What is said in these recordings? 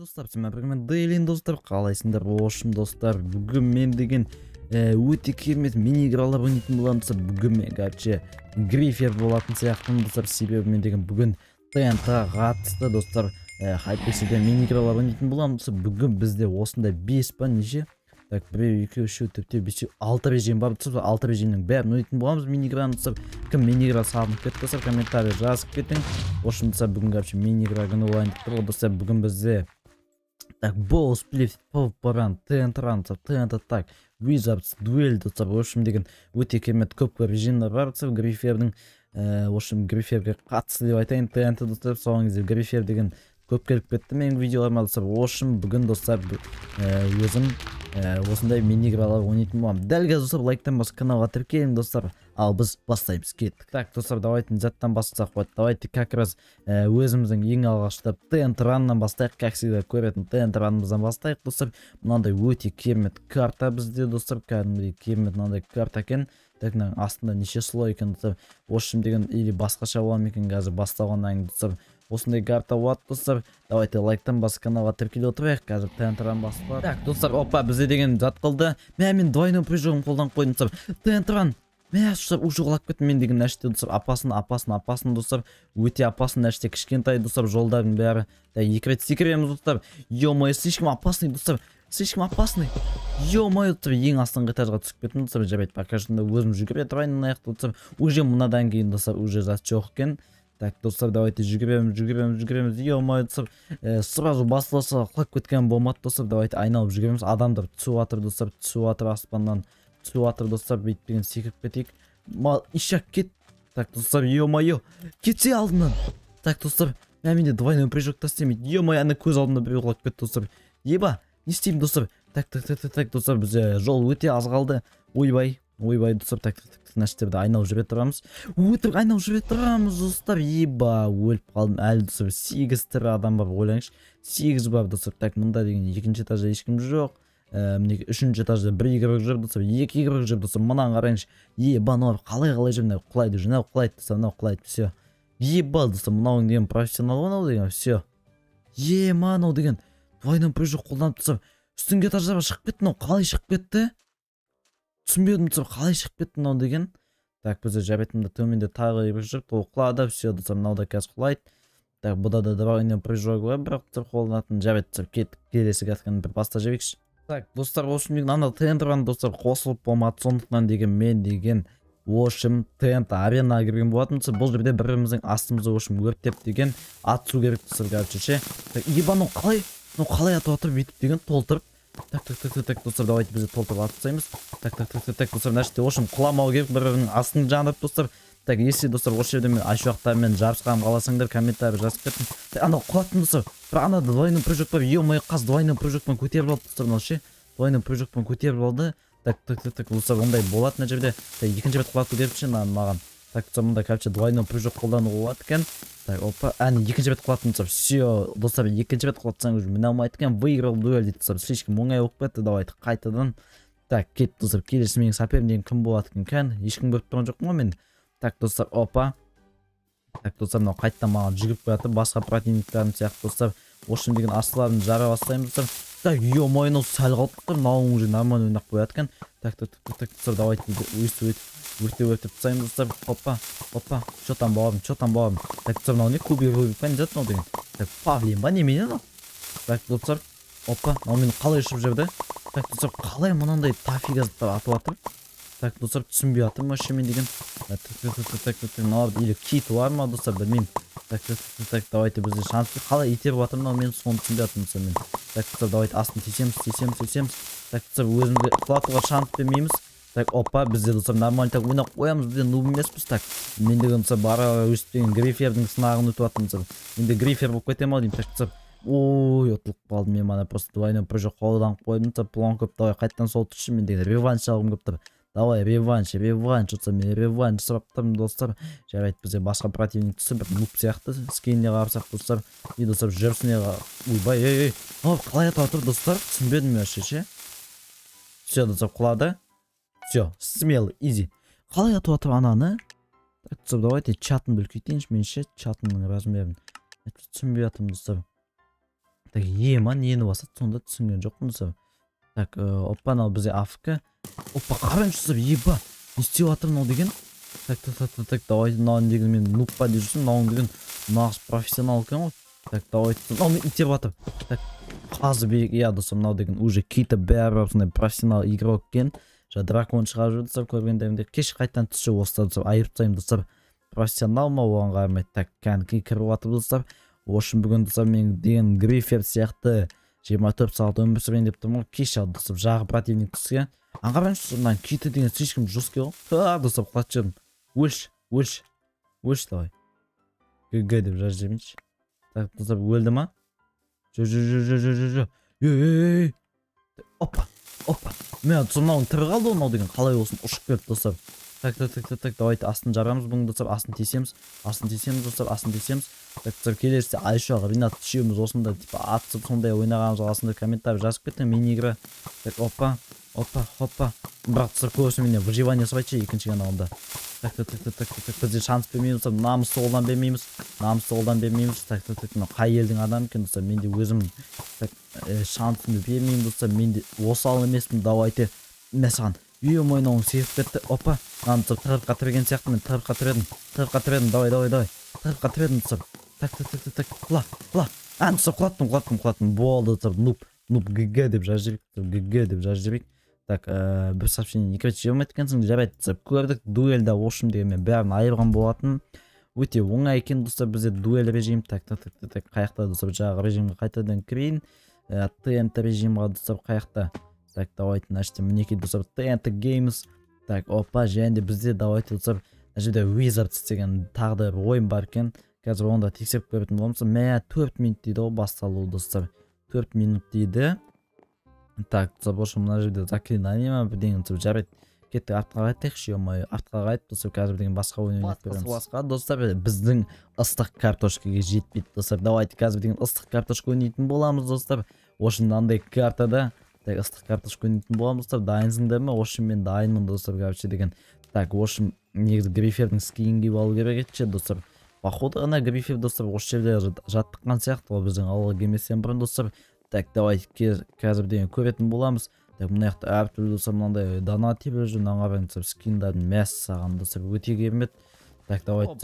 достар сен дейлин достар қалайсыңдар ошым достар бүгін мен деген э, өте керемет мини игралар ойнайтын боламын достар бүгін мен короче грифер болатын сияқтымын достар себебі мен деген бүгін ға қатысты достар э, хайпсде мини игралар ойнайтын боламын достар бүгін бізде осындай бес па неше так біреу екеу үшеу төртеу бесеу алты режим бар достар алты режимнің бәрін ойнайтын боламыз мини играны достар кім мини игра сағынып кетті достар комментарий жазып кетің в общем достар бүгін короче мини игра күні болайын деп тұр ғой достар бүгін бізде Так, болс плюс паран тент ранцап тент атак в общем деген өте кемет көп көп режимдер бар в грифердің общем гриферге қатысты деп айтайын тнт достар соған кезде грифер деген көп келіп кетті менің видеоларыма достар общем бүгін достар өзім э, Э, осындай минигралар ойнайтын боламын дәл қазір достар лайктан басып каналға тіркеліңіз достар ал біз бастаймыз кеттік так достар давайте заттан бастасақ болады давайте как раз э, өзіміздің ең алғашқы тент раннан бастайық как всегда көретін тент ранымыздан бастайық достар мынандай өте керемет карта бізде достар кәдімгідей керемет мынандай карта екен так мына астында неше слой екен достар осы деген или басқаша бола ма екен қазір басталғаннан кейін достар осындай карта болады достар давайте лайктан басқа каналға тіркеле отырайық қазір тентран басып так достар опа бізде деген зат қалды мә мен двойной прыжогын қолданып қойдым достар тентран мә достар уже құлап кеттім мен деген нәрсе достар апасын апасын апасын достар өте опасный нәрсе кішкентай достар жолдардың бәрі да екі рет секіреміз достар е мое слишком опасный достар слишком опасный е мое достар ең астыңғы этажға түсіп кеттім достар жарайды пока что өзім жүгіре тұрайын мына жақта достар уже мынадан кейін достар уже зат жоқ екен так достар давайте жүгіреміз жүгіреміз жүгіреміз е мое сразу басыласа құлап кеткен болмады достар давайте айналып жүгіреміз адамдар түсіп жатыр достар түсіп жатыр аспаннан түсіп жатыр достар бүйтпеген секіріп кетейік ишак кет так достар е мое кетсе алдымнан так достар мә менде двойной прыжокта істемейді е мое ана көз алдымда біреу құлап кетті достар еба не істеймін достар так так так так достар бізде жол өте аз қалды ойбай ойбай достар так так нәрселерді айналып жүре тұрамыз өтірік айналып жүре тұрамыз достар еба өліп қалдым әлі достар сегіз тірі адам бар ойлаңызшы сегіз бар достар так мында деген екінші этажда ешкім жоқ э, мінекей үшінші этажда бір игрок жүр достар екі игрок жүр достар мынаны қараңызшы ебанор қалай қалай жүр мынау құлайды жүр мынау құлайды достар мынау құлайды все еба достар мынауың деген профессионал ғой мынау деген все ема мынау деген двойной прыжок қолданып тастап үстіңгі этаждарға шығып кетті мынау қалай шығып кетті түсінбедім түсір қалай шығып кетті мынау деген так бізде жабетімді төменде тағы жүріп жүр ол құлады все десам мынау да қазір құлайды так бұда да добавление прыжок бар бірақ түсір қолданатын жабет түсір кеттік келесі катканы бір баста жіберейікші так достар осы анау ана тендерған достар қосылып болмады сондықтан деген мен деген общем тент аренаға кірген сол бұл жерде бір біріміздің астымызды общем өртеп деген су керек достар короче ше ебану қалай мынау қалай атып жатыр бүйтіп деген толтырып так так так так достар давайте біз толтырып алып тастаймыз так так так так достар мына жерде общем құламау керек бір бірінің астын жанып достар так если достар осы жерде мен айшуақтармен уақыттармен жарысқанымды қаласаңдар комментарий жазып кеттім анау құлаттым достар бірақ ана двойной бар е мое қазір двойной прыжокпен көтеріп алды достар мынау ше двойной прыжокпен көтеріп алды так так так так достар ондай болады мына жерде екінші рет құлап көтеріп ше маған так мында короче двойной прыжок қолдануға болады екен так опа әне екінші бет құлатынын все достар екінші бет құлатсаң уже міне алмайды екен выиграл дуэль дейді слишком оңай болып кетті давайте қайтадан так кеттік достар келесі менің сопернигім кім болады екен ешкім көріп тұрған жоқ ғой мен так достар опа так достар мынау қайтадан маған жүгіріп келе басқа противниктарым сияқты достар ошым деген асыларын жара бастаймын достар Так, ё мое мынау сәл қалып қой уже нормально ойнап қояды так так так так давайте өйстіп өйтіп өртеп опа опа что там бауырым что там бауырым так мынау не куби, па не так павлин так достар опа мынау қалай ұшып жерде. так достар қалай мынандай тафига газды так достар түсінбей жатырмын вообще мен деген так мыналарда или кит бар ма достар білмеймін так так давайте бізде шанс қалай итеріп жатырмын мынау мен соны түсінбей жатырмын достар мен так достар давайте астын тесеміз тесеміз тесеміз так достар өзімді платуға шанс бермейміз так опа бізде достар нормально так ойнап қоямыз бізде нуб емеспіз так мен деген бара бара өстіп деген грифердің сынағын өтіп жатырмын достар енді грифер болып кетемін ау деймін так достар ой ұтылып қалдым мен мана просто двойной прыжок қолданып қойдым достар плон көп давай қайтадан сол түсші мен деген реванш алғым келіп тұр давай реванш реванш мен реванш тұрмын достар жарайды бізде басқа противник түсті бір нуб сияқты скиніне қарасақ достар и достар жүрісіне ойбай ей ей мынау қалай атып жатыр достар түсінбедім мен вообще ше все достар құлады все смелый изи қалай атып жатыр ананы так достар давайте чатын үлкейтейінші менше чатымның размерін түсінбей жатырмын достар так е ма нені басады сонда түсінген жоқпын достар так оппа мынау бізде афк опа қараңызшы сіз еба не істеп жатыр мынау деген так так так так давайте давай мынауын деген мен нуб па деп жүрсем мынауың деген нағыз профессионал екен ғой так давайте мынау мені итеріп жатыр так қазір иә достар мынау деген уже киті бар сондай профессионал игрок екен жаңа дракон шығарып жүр достар көргендеріңдер кеш қайтадан түсші осыдан достар айырып тастаймын достар профессионал ма оған қарамай так кәдімгідей кіріп жатыр достар в общем бүгін достар мен деген грифер сияқты жиырма төрт сағат өмір сүрейін деп тұрмын ғой кеш дұрыстап жағы противник кісіге аңғармаймысыз мына киті деген слишком жесткий ғой фа дұрыстап құлатып жібердім өлш өлш өлш давай гг деп жазып жіберейінші так дұрыстап өлді ма жо жо жо жо жо жо жо ей опа опа мә мынауың тірі қалды ғой мынау деген қалай болсын ұшып келді дұрыстап так так так так так давайте астын жарамыз бұны жасап астын тесеміз астын тесеміз достар астын тесеміз так достар келесі айша ринат үшеуміз осында типа атысып сондай ойнағанымызға осындай комментарий жазып кетті мини игра так опа опа хоппа бірақ достар көбісі менен выживание сұрайды екінші каналымда так так так так так бізде шанс бермейміз достар намысты қолдан бермейміз намысты қолдан бермейміз так так так мынау қай елдің адамы екен достар мен де өзім так э, шансымды бермеймін достар мен де осал емеспін давайте мә саған үй мойнауым себіп кетті опа анты тығырыққа тіреген сияқты мен тығырыққа тіредім тығырыққа тіредім давай давай давай тығырыққа тіредім тұр так так так так так құла құла ән тұр құлаттым құлаттым құлаттым болды тұр нуп, нуп, гг деп жазып жіберейік тұр гг деп жазып жіберейік так ә, бір сообщение короче жібермейді екенсің жарайды түсіп көрдік дуэльда общем мен бәрін айырған болатын өте оңай екен достар бізде дуэль режимі. так так так так қаяқта достар жаңағы режимге қайтадан кірейін э, тнт режимға достар қаяқта так давайте значит мінекей достар тнт геймс так опа және де бізде давайте достар мына жерде wizards деген тағы да бір ойын бар екен қазір оны да тексеріп көретін боламыз мә төрт минут дейді ғой басталуы достар төрт минут дейді так общем мына жерде заклинание ма бірдеңе түсіп жарайды кеттік артқа қайтайықшы е мое артқа қайтып достар қазір бірдеңе басқа ойын ойнап көреміз басқа достар біздің ыстық картошкаге жетпейді достар давайте қазір бірдеңе ыстық картошка ойнайтын боламыз достар в общем мынандай картада так ыстық картошка ойнайтын боламыз достар дайынсыңдар ма ме вообщем мен дайынмын достар короче деген так вообщем негізі грифердің скинін киіп алу керек еді ше достар походу ана грифер достар осы жерде жаттыққан сияқты ғой біздің ауылға келместен бұрын достар так давайте қазір деген көретін боламыз так мына жақта әртүрлі достар мынандай донат тиіп жүр мынаған қараңыздар скиндардың мәссаған достар өте керемет так давайте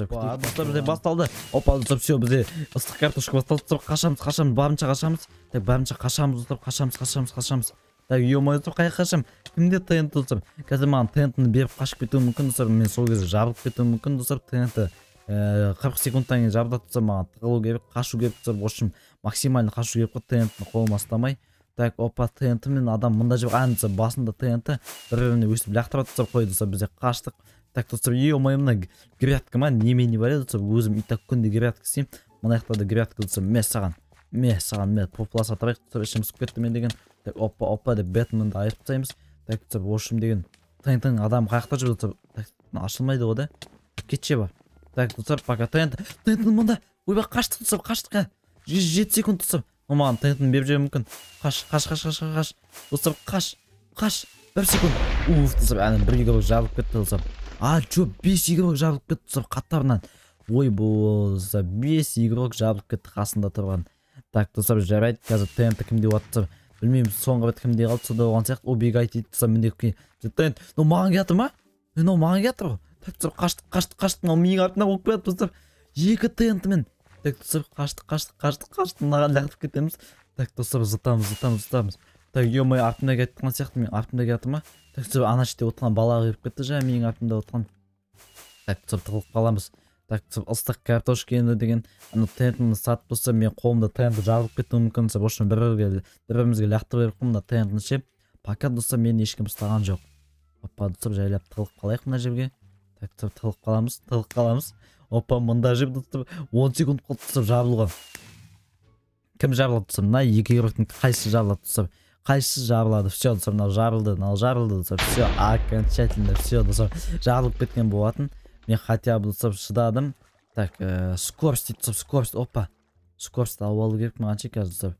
достар бізде басталды опа достар все бізде ыстық картошка басталды достар қашамыз қашамыз барынша қашамыз так барынша қашамыз достар қашамыз қашамыз қашамыз так е мое достар қай қашам кімде тнт достар қазір маған тнтны беріп қашып кетуі мүмкін достар мен сол кезде жабылып кетуім мүмкін достар тнт э, қырық секундтан кейін жабылады достар маған тығылу керек қашу керек достар в общем максимально қашу керек қой тнтны қолыма ұстамай так опа тнт мен адам мында жүр достар басында тнт бір біріне өстіп лақтырып жатса қой достар бізде қаштық так тұрсам е мое мына грядка ма немене бар еді өзім и так күнде грядка істеймін мына жақта да грядка тұрсам мә саған мә саған мә попласа тұрайық ішім ысып кетті мен деген так опа опа деп бэтменді айырып тастаймыз так в общем деген тың тың адам қай жақта жүр так ашылмайды ғой да кетші ба так достар пока тнт тнт мында ойбай қашты достар қашты жүз жеті секунд тұрсам ол маған тнтны беріп жіберуі мүмкін қаш қаш қаш қаш қаш қаш достар қаш қаш бір секунд уф тұрсам әне бір гигабайт жабылып кетті тұрсам а чё бес игрок жабылып кетті сол қаттарынан ой болса бес игрок жабылып кетті қасында тұрған так достар жарайды қазір тнт кімде жатыр білмеймін соңғы рет кімде қалды сонда болған сияқты ол биг айти достар міндетті мынау маған келе жатыр ма мынау маған келе жатыр ғой так достар қаштық қаштық қаштық мынау менің артына болып келе жатыр достар екі тнтмен так достар қаштық қаштық қаштық қаштық мынаған лақтырып кетеміз так достар зытамыз зытамыз зытамыз так е мое артымда келе жатқан сияқты мен артымда келе жатыр ма так сол ана жерде отырған бала келіп кетті жаңа менің артымда отырған так сол тығылып қаламыз так сол ыстық картошка енді деген ана тентіні сатып болса мен қолымда тентті жарылып кетуі мүмкін сол общем бір бірге бір бірімізге лақтырып жіберіп қой мына тентіні ше пока достар мені ешкім ұстаған жоқ опа достар жайлап тығылып қалайық мына жерге так сол тығылып қаламыз тығылып қаламыз опа мында жүр достар он секунд қалды достар жабылуға кім жабылады достар мына екі игроктың қайсысы жабылады достар қайсысы жабылады все достар мынау жабылды мынау жабылды достар все окончательно все достар жабылып кеткен болатын мен хотя бы достар шыдадым так э, скорость дейді скорость опа скорость алып алу керек ше қазір достар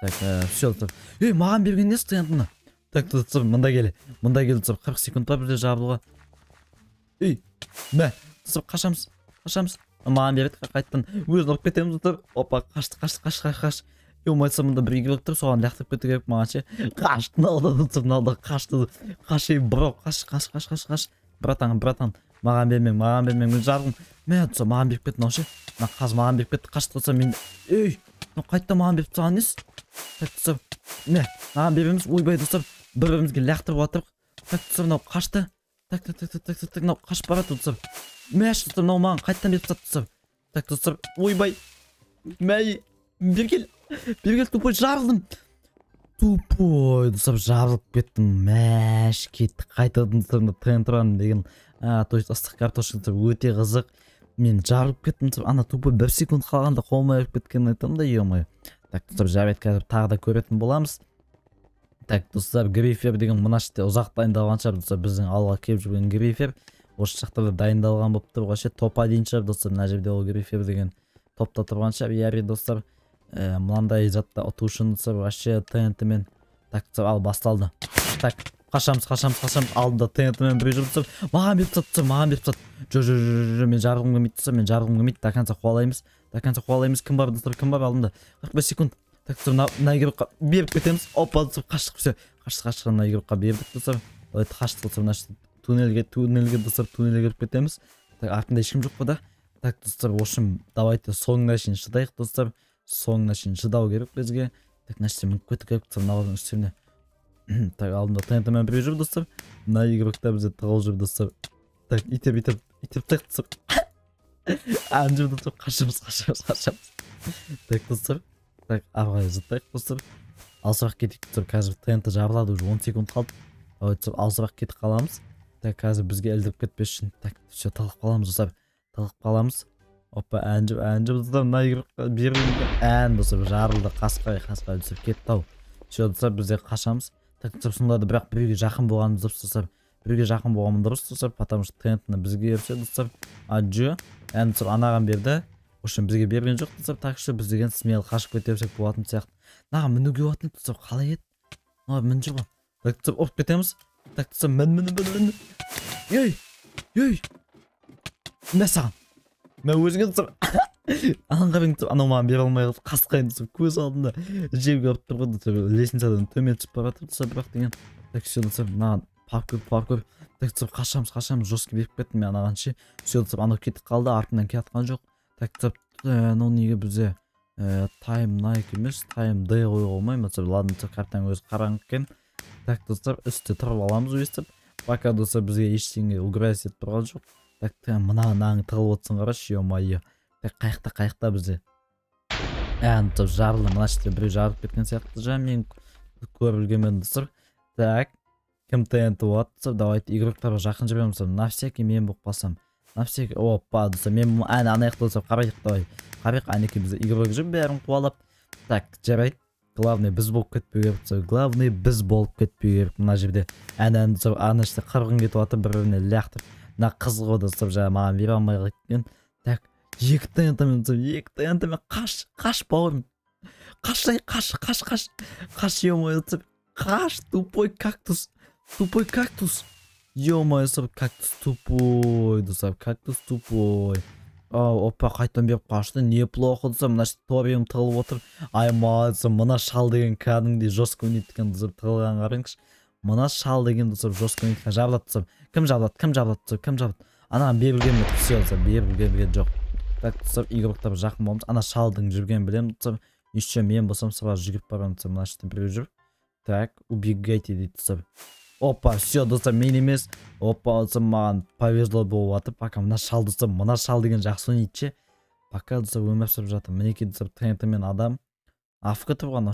так э, все достар ей маған берген несі стоянт мына так достар мында кел мында кел достар қырық секунд бар бізде жабылуға ей мә достар қашамыз қашамыз маған береді қайтадан өзін алып кетеміз достар опа қашты қашты қаш қаш қаш ем болмаса мында бірге келіп тұр соған лақтырып кету керек маған ше қаш мынаудан тұр да қашты қаш ей бро қаш қаш қаш қаш қаш братан братан маған бермең маған бермең мен жарым мә тұрса маған беріп кетті мынау ше мына қазір маған беріп кетті қашты тұрса мен ей мынау қайтадан маған беріп тұрсаған несі қайтып тұрса мә маған береміз ойбай достар бір бірімізге лақтырып жатырмық так тұрса мынау қашты так так так так так мынау қашып бара жатыр достар мәш достар мынау маған қайтадан беріп тастады достар так достар ойбай мә бері кел бергел тупой жарылдым. тупой дұрыстап жарылып кеттім мәш кеттік қайтадан дұрыстап тентран деген то есть ыстық картошка өте қызық мен жарылып кеттім ана тупой бір секунд қалғанда қолыма еріп кеткенін айтамын да е мое так дұрыстап жарайды қазір тағы да көретін боламыз так достар грифер деген мына жерде ұзақ дайындалған шығар достар біздің алға келіп жүрген грифер осы жақта да дайындалған болып тұр вообще топ дейін шығар достар мына жерде ол грифер деген топта тұрған шығар яри достар ә, мынандай затта ұту үшін вообще тнтмен так ал басталды так қашамыз қашамыз қашамыз алдында тнтмен біреу жүріп тұр маған беріп тастады маған беріп тастады жо жо жо мен жарғым келмейді тұрса мен жарғым келмейді до конца қуалаймыз до конца қуалаймыз кім бар кім бар алдында қырық бес секунд так мына мына игрокқа беріп кетеміз опа қаштық все қаштық қаштық мына игрокқа бердік достар былай қаштық тұр мына туннельге туннельге достар туннельге кіріп кетеміз так артында ешкім жоқ па да так достар в общем давайте соңына шейін шыдайық достар соңына шейін шыдау керек бізге так мына жерде мініп кетті келіп тұр үстіне так алдымда тнтмен бірге жүр достар мына игрокта бізде тығылып жүр достар так итеп итеп итеп так достар ана жерде тұрып қашамыз қашамыз қашамыз так достар так ары қарай зыттайық достар алысырақ кетейік достар қазір тнт жабылады уже он секунд қалды давай достар алысырақ кетіп қаламыз так қазір бізге ілдіріп кетпес үшін так все талып қаламыз достар талып қаламыз опа ән ән жылдам мына берілген ән болса жарылды қасқай қасқай түсіп кетті ау еще болса бізде қашамыз так сонда да бірақ біреуге жақын болғанымыз дұрыс дұрыстап біреуге жақын болғанымыз дұрыс дұрыстап потому что тентіні бізге берсе дұрыстап а жо ән дұрыстап анаған берді в общем бізге берген жоқ дұрыстап так что біз деген смело қашып кете берсек болатын сияқты мынаған мінуге болатын дұрыстап қалай еді мына мінші ғой так дұрыстап ұрып кетеміз так дұрыстап мін мін мін мін ей ей мәссаған саған мына өзіңе тұрсам аңғарың тұрып анау маған бере алмай қалды қасқа енді көз алдында жерге алып тұр ғой түбі лестницадан төмен түсіп бара жатыр сол бірақ деген так все маған паркур паркур так түсіп қашамыз қашамыз жесткий беріп кеттім мен анаған ше все десем анау кетіп қалды артымнан келе жатқан жоқ так түсіп анау э, неге бізде э, тайм найк емес тайм д қоюға болмай ма ладно картаның өзі қараңғы екен так достар үсті тұрып аламыз өйстіп пока достар бізге ештеңе угрозить етіп тұрған жоқ так мына анаң тығылып отырсың қарашы е мое так қай жақта бізде әнтіп жарылды мына жерде біреу жарылып кеткен сияқты жа мен көріп үлгермедім достар так кім тнт болады достар давайте игроктарға жақын жібереміз на всякий мен болып қалсам на всякий опа десе мен әне ана жақта достар қарайық давай қарайық әнекей бізде игрок жүр бәрін қуалап так жарайды главный біз болып кетпеу керек достар главный біз болып кетпеу керек мына жерде ән достар ана жерде қырғын кетіп жатыр бір біріне лақтырып мына қыз қыдырсып жаңағы маған бере алмай кеткен так екі мен екі мен қаш қаш бауырым қашай қаш қаш қаш қаш е мое қаш тупой кактус тупой кактус е мое кактус тупой досап кактус тупой опа қайтадан беріп қашты неплохо десем мына жерде ториум тығылып отыр ай молодцы мына шал деген кәдімгідей жестко ойнайды екен десіп тығылғанын қараңызшы мына шал деген тұрып жестко жабылады десем кім жабылады кім жабылады десем кім жабылады анаған все десем тұрсам берілген жоқ так тұрсам игорьтап жақын болмыз ана шалдың жүргенін білемін десем еще мен болсам сразу жүгіріп барамын десем мына жерден біреу жүр так убегайте дейді десем опа все достар мен емес опа десем маған повезло болып жатыр пока мына шал достар мына шал деген жақсы ойнайды ше пока достар өмір сүріп жатырмын мінекей десем тнтмен адам афка тұрған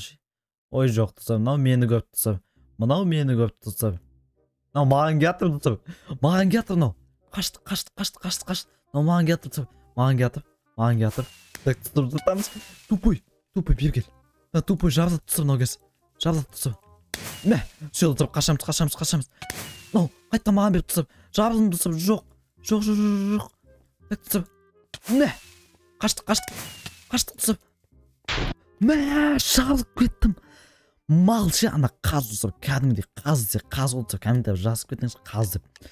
ой жоқ достар мынау мені көріп десем мынау мені көріп тұрса мынау маған келіп жатыр тұрса маған келіп жатыр мынау қашты қашты қашты қашты қашты мынау маған келіп жатыр маған келіп жатыр маған келіп жатыр тупой тупой бері кел мына тупой жабылып тұрса мынау келсе жабылып тұрса мә все тұрып қашамыз қашамыз қашамыз мынау қайтадан маған беріп тұрса жабылдым тұрса жоқ жоқ жоқ жоқ жоқ тұрса мә қашты қашты қашты тұрса мә жабылып кеттім мал ше ана қаз сол кәдімгідей қаз десе қаз болды комментарий жазып кетіңіз қаз деп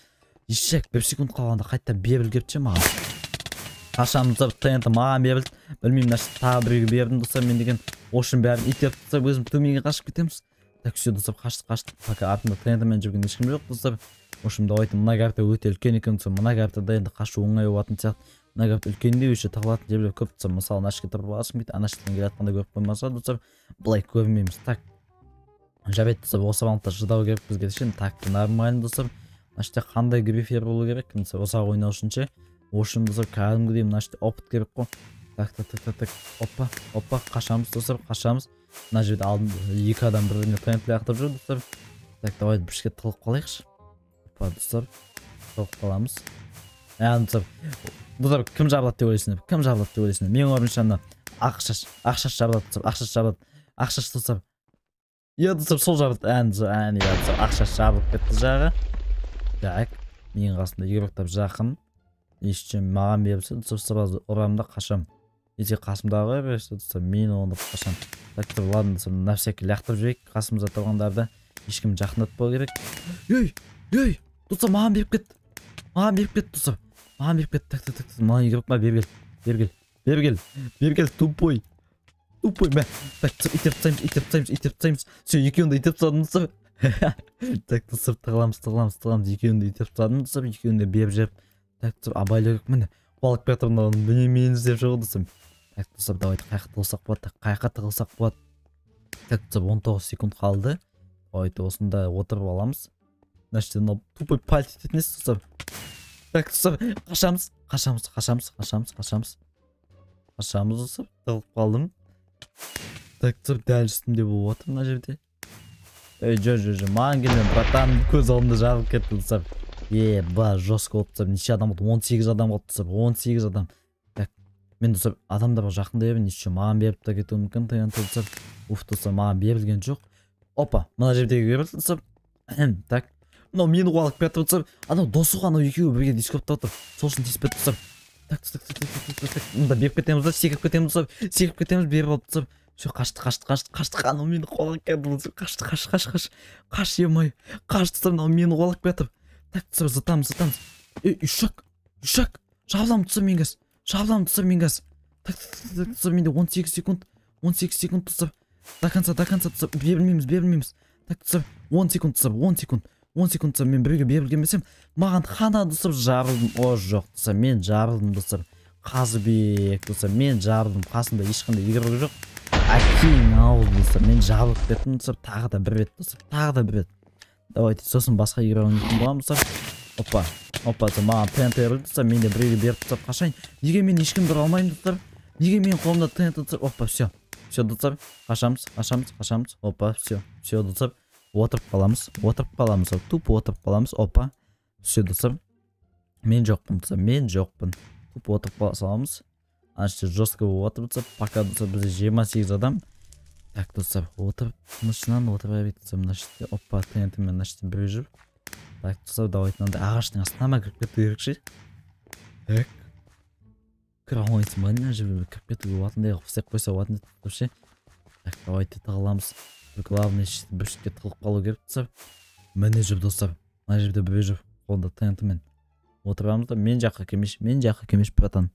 еще бір секунд қалғанда қайтадан бебіл келіп ше маған қашан тнт маған берілді білмеймін нәрсе тағы біреуге бердім достар мен деген общем бәрін итеріп тастап өзім төменге қашып кетеміз так все достар қаштық қаштық пока артымда тнтмен жүрген ешкім жоқ достар в общем давайте мына карта өте үлкен екен сол мына картада енді қашу оңай болатын сияқты мына карта үлкендеу еще тағылатын жерлер көп мысалы мына жерге тұрып алғашы ана жерден келе жатқанда көріп қоймаса достар былай көрмейміз так осы осавандта шыдау керек бізге ше так нормально достар мына жерде қандай грифер болу керек мысалы ұзақ ойнау үшін ше үшін достар кәдімгідей мына жерде опыт керек қой так так так так так опа опа қашамыз достар қашамыз мына жерде алдын екі адам бірдеңе темпле лақтырып жүр достар так давай бір тылып тығылып қалайықшы опа достар тығылып қаламыз ә достар достар кім жабылады деп ойлайсыңдар кім жабылады деп ойлайсыңдар менің ойымша ана ақ шаш ақ шаш жабылады достар ақ шаш жабылады ақ шаш достар ертісіп сол жақта ән ән жатса ақша жабылып кетті жағы так менің қасымда екі жақын еще маған берсе сразу ұрамын да қашамын если қасымдағы берсе мен оны қашамын так ладно десем на всякий лақтырып жіберейік қасымызда тұрғандарды ешкім жақындатпау керек ей ей тұрса маған беріп кет маған беріп кет тұрса маған беріп кет так так так маған бері ма Бергіл. кел бері кел бері кел бері кел тупой Upłyń, мә. Так, co, itep James, itep James, itep Все, Сен итеп тастадым десем. Так, тасып тығыламыз, тығыламыз, тығыламыз. Екеуіңді итеп тастадым десем, екеуіңді беп жеп. Так, тасып абайлы міне. Қуалық бер тұрмын, білмеймін деп жоқ десем. Так, тасып давай қаяққа тығылсақ болады, қаяққа тығылсақ болады. Так, тасып 19 секунд қалды. Ойты осында отырып аламыз. Нәрседен алып тупой пальт ететінесіз тасып. Так, тасып қашамыз, қашамыз, қашамыз, қашамыз, қашамыз. Қашамыз тығылып қалдым так тұр дәл үстімде болып жатыр мына жерде ей жо жо жо маған келме братан көз алдымда жабылып кетті десам еба жестко болды десам неше адам болды он сегіз адам қалды достар он сегіз адам так мен достар адамдарға жақындай бермін еще маған беріп те кетуі мүмкін тнт десам уф десам маған берілген жоқ опа мына жердегі берілді десам так мынау мені қуалап келе жатыр анау анау ғой анау екеуі бірге дискордта отыр сол үшін тиіспеді достар так так так так так мында беріп кетеміз да секіріп кетеміз да секіріп кетеміз беріп алып тастап все қашты қашты қашты қашты анау мені қуалап келді қашты қаш қаш қаш қаш е мое қаш тастап мынау мені қуалап келе жатыр так тастап зытамыз зытамыз ей үйшік үйшік жабыламын тастап мен қазір жабыламын тастап мен қазір так так тастап менде он сегіз секунд он сегіз секунд тастап до конца до конца тастап бере берілмейміз так тастап он секунд тастап он секунд он секунд мен біреуге берілген болсам маған хана достар жарылдым о жоқ достар мен жарылдым достар қазыбек достар мен жарылдым қасымда ешқандай игрок жоқ әкең ау достар мен жабылып кеттім достар тағы да бір рет достар тағы да бір рет давайте сосын басқа игра ойнайтын боламын достар опа опа маған тнт берілді достар мен де біреуге беріп тастап қашайын неге мен ешкімді тұра алмаймын достар неге менің қолымда тнт достар опа все все достар қашамыз қашамыз қашамыз опа все все достар отырып қаламыз отырып қаламыз тупо отырып қаламыз опа все достар мен жоқпын достар мен жоқпын тупо отырып қала саламыз ана жерде жестко болып отыр достар пока достар бізде жиырма сегіз адам так достар отырып тыныштынан отыра берейік достар мына жерде опа тнтмен мына жерде біреу жүр так достар давайте мынандай ағаштың астына ма кіріп кету керек ше так кіре алмайсың ба мына жерге кіріп кетуге болатындай қылып істеп қойса болатын еді ше так давайте тығыламыз главный бір шетке тығылып қалу керек достар міне жүр достар мына жерде біреу жүр қолында тентімен отырамыз да мен жаққа келмеші мен жаққа келмеші братан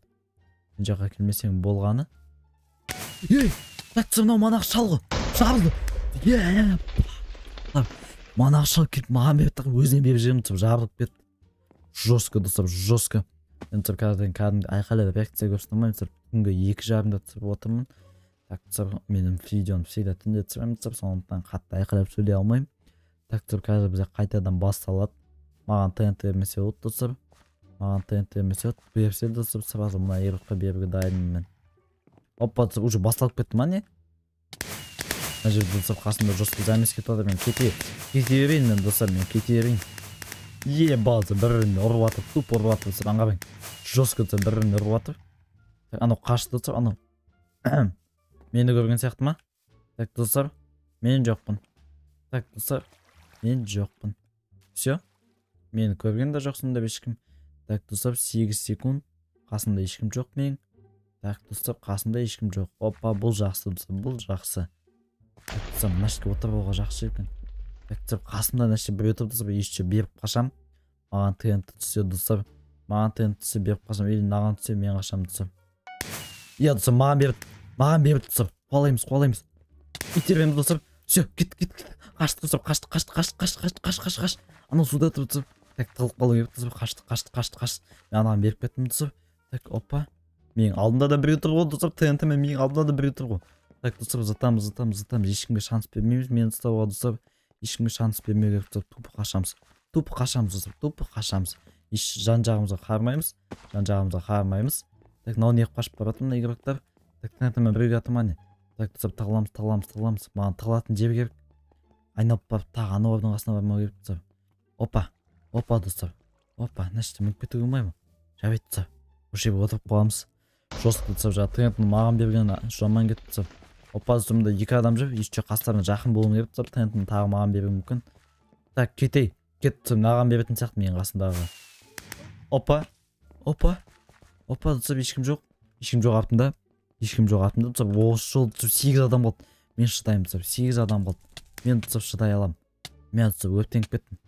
мен жаққа келмесең болғаны ей мынау манағы шал ғой шабылды е манағы шал келіп маған беріп тұр өзіне беріп жібермін деп жабылып кетті жестко достар жестко енді кәдімгі айқайлап реакция көрсете алмаймын түнгі екі жарымда отырмын такцыр менің видеоны всегда түнде түсіремін түсіріп сондықтан қатты айқайлап сөйлей алмаймын такцыр қазір бізде қайтадан басталады маған тнт бермесе болды достар маған тнт бермесе болды берсе достар сразу мына ерлікқа беруге дайынмын мен опа түсіп уже басталып кетті ма не мына жерде достар қасымда жесткий замес кетіп жатыр мен кете кете берейін мен достар мен кете берейін ебаться бір бірін ұрып жатыр тупо ұрып жатыр достар аңғармайын жестко бір бірін ұрып жатыр анау қашты достар анау мені көрген сияқты ма так достар мен жоқпын так достар мен жоқпын все мені көрген де жоқсың деп ешкім так достар сегіз секунд қасымда ешкім жоқ мен так достар қасымда ешкім жоқ опа бұл жақсы достар бұл жақсы достар мына жерге отырып алуға жақсы екен так достар қасымда мына жерде біреу тұр достар еще беріп қашам маған тнт түссе достар маған тнт түссе беріп қашам или маған түссе мен қашамын достар иә достар маған беріп маған бейбіт ұқсап қуалаймыз қуалаймыз иттермен ұқсап все кеттік кеттік қаштық ұқсап қаштық қаштық қаштық қашты қашты қаш қаш қаш анау суда тұрып тұрып так тығылып қалу керек тұрып қаштық қашты қашты қаш мен анаған беріп кеттім тұрып так опа менің алдымда да біреу тұр ғой тұрып тнт мен менің алдымда да біреу тұр ғой так тұрып зытамыз зытамыз зытамыз ешкімге шанс бермейміз мені ұстауға тұрып ешкімге шанс бермеу керек тұрып тупо қашамыз тупо қашамыз тұрып тупо қашамыз еш жан жағымызға қарамаймыз жан жағымызға қарамаймыз так мынау неғып қашып бара жатыр мына игроктар так таңертең біреуде жатыр ма не так тастап тығыламыз тығыламыз тығыламыз маған тығылатын жер керек айналып барып тағы аналардың қасына бармау керек достар опа опа достар опа мына жерде мүліп кетуге болмай ма жарайды достар осы жерге отырып қаламыз жестко достар жаңағы маған берген жаман кетті достар опа достар мында екі адам жүр еще қастарына жақын болуым керек достар тағы маған беруі мүмкін так кетей кет достар мынаған беретін сияқты менің қасымдағы опа опа опа достар ешкім жоқ ешкім жоқ артымда ешкім жоқ атымды тұсап осы жолы тұсап сегіз адам қалды мен шыдаймын тұсап сегіз адам қалды мен тұсап шыдай аламын мен тұсап өртеніп кеттім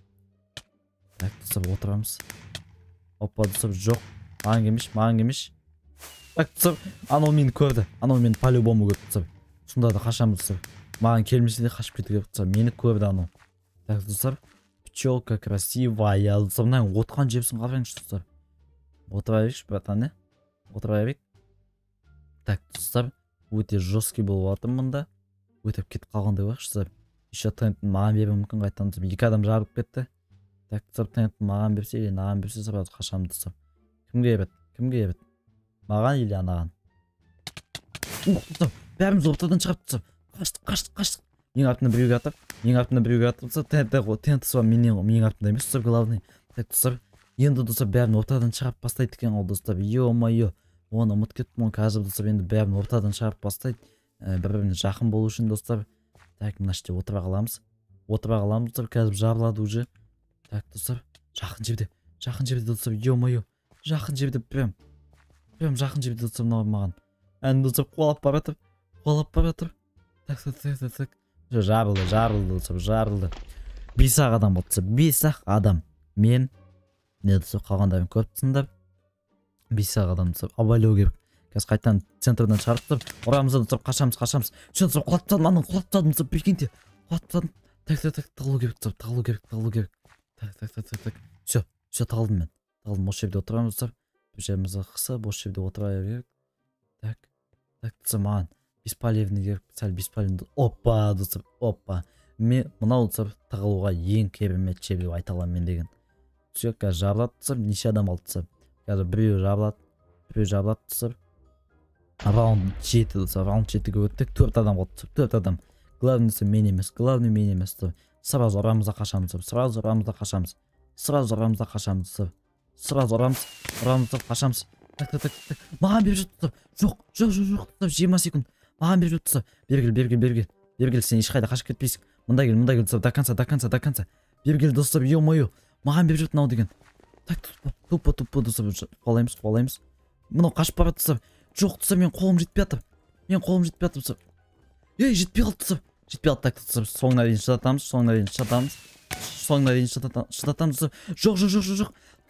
так тұсап отырамыз опа тұсап жоқ маған келмеші маған келмеші так тұсап анау мені көрді анау мені по любому көрді тұсап сонда да қашамыз тұсап маған келмесе де қашып кету керек тұсап мені көрді анау так тұсап пчелка красивая тұсап мына отқан жепсін қараңызшы тұсап отыра берейікші братан иә отыра берейік так тастап өте жесткий болып жатырмын мында өтіп кетіп қалғандай болайықшы сап еще тентін маған беруі мүмкін қайтадан екі адам жарылып кетті так тастап тентін маған берсе или маған берсе сразу қашамын тастап кімге береді кімге береді маған или анаған бәріміз ортадан шығарып тастап қаштық қаштық қаштық менің артымнан біреу келатып менің артымнан біреу келатып тнт тастап менен менің артымда емес тастап главный так тастап енді достар бәрін ортадан шығарып бастайды екен ғой достар е мое оны ұмытып кеттім оны қазір достар енді бәрін ортадан шығарып бастайды ә, бір біріне жақын болу үшін достар так мына жерде отыра қаламыз отыра қаламыз достар қазір жабылады уже так достар жақын жерде жақын жерде достар е мое жақын жерде прям прям жақын жерде достар мынау маған әні достар қуалап бара жатыр қуалап бара жатыр так так так так так жабылды жарылды достар жарылды бес ақ адам болды бес ақ адам мен не достар қалғандарын көріп тұрсыңдар бейсақ адамды ұстап абайлау керек қазір қайтадан центрдан шығарып тастап да тұрып қашамыз қашамыз сөйтіп тұрып құлап тастадым ананы құлап тастадым ұстап прикиньте құлап тастадым так так так тығылу керек тұрып тығылу керек тығылу керек так так так так так все все тығылдым мен тығылдым осы жерде отырамыз тұрып бұл қысып осы жерде отыра беру так так десе маған беспалевный керек сәл беспалевный опа достар опа мен мынау достар тығылуға ең керемет жер деп айта аламын мен деген все қазір жарылады неше адам алды қазір біреуі жабылады біреуі жабылады түсіп раунд жеті түсіп раунд жетіге өттік төрт адам қалды төрт адам главныйсы мен емес главный мен емес сразу ұрамыз да қашамыз сразу ұрамыз да қашамыз сразу ұрамыз да қашамыз сразу ұрамыз ұрамыз да қашамыз так так так маған беріп жатыр жоқ жоқ жоқ жоқ тұсап жиырма секунд маған беріп жатыр бері кел бері кел бері кел бері кел сен ешқайда қашып кетпейсің мында кел мында кел тұсап до конца до конца до конца бері кел достар е мое маған беріп жатыр мынау деген так тупо тупо досап қуалаймыз қуалаймыз мынау қашып бара жатса жоқ тұсап менің қолым жетпей жатыр менің қолым жетпей жатыр тұсап ей жетпей қалды тұсап жетпей қалды так тұсап соңына дейін шыдатамыз соңына дейін шыдатамыз соңына дейін шыдатамыз тұсап жоқ жоқ жоқ жоқ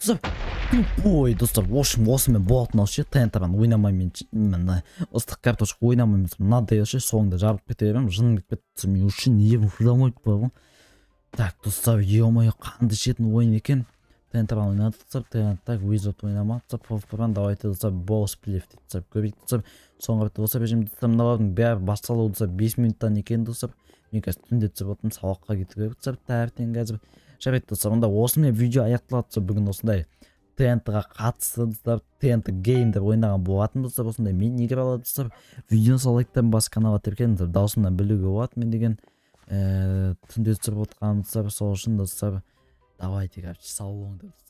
жоқ достар в общем осымен болатын ше тнтмен ойнамаймын мен ыстық картошка ойнамаймын мынадай вообще соңында жарып кете беремін жыным кетіп кетті мен шыдамайды не ғой так достар е мое қанды ішетін ойын екен централный атып тегантта визот ойнама атып форвардан давайте атып болс плифт атып көбейт атып соңғы рет атып режимді атып мыналардың бәрі басталу атып бес минуттан екен атып мен қазір түнде атып отырмын сабаққа кету керек атып таңертең қазір жарайды атып онда осымен видео аяқталады атып бүгін осындай тнтға қатысты дұрыстап тнт геймдер ойнаған болатынбыз дұрыстап осындай мини игралар дұрыстап видеосы лайктан басып каналға тіркеліңіз дауысымнан білуге болады мен деген түнде түсіріп отырғанымды дұрыстап сол үшін дұрыстап давайте короче болыңдар